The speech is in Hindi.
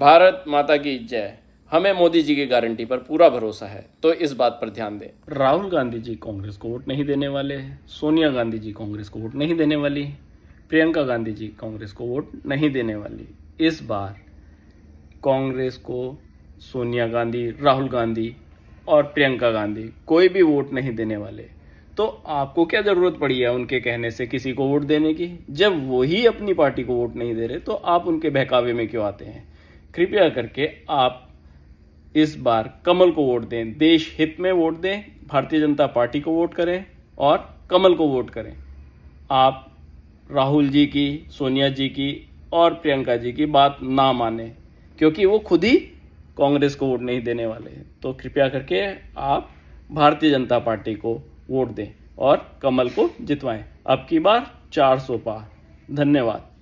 भारत माता की जय हमें मोदी जी की गारंटी पर पूरा भरोसा है तो इस बात पर ध्यान दें राहुल गांधी जी कांग्रेस को वोट नहीं देने वाले हैं सोनिया गांधी जी कांग्रेस को वोट नहीं देने वाली प्रियंका गांधी जी कांग्रेस को वोट नहीं देने वाली इस बार कांग्रेस को सोनिया गांधी राहुल गांधी और प्रियंका गांधी कोई भी वोट नहीं देने वाले तो आपको क्या जरूरत पड़ी है उनके कहने से किसी को वोट देने की जब वही अपनी पार्टी को वोट नहीं दे रहे तो आप उनके बहकावे में क्यों आते हैं कृपया करके आप इस बार कमल को वोट दें देश हित में वोट दें भारतीय जनता पार्टी को वोट करें और कमल को वोट करें आप राहुल जी की सोनिया जी की और प्रियंका जी की बात ना माने क्योंकि वो खुद ही कांग्रेस को वोट नहीं देने वाले हैं तो कृपया करके आप भारतीय जनता पार्टी को वोट दें और कमल को जितवाएं अब की बार चार सौ पार धन्यवाद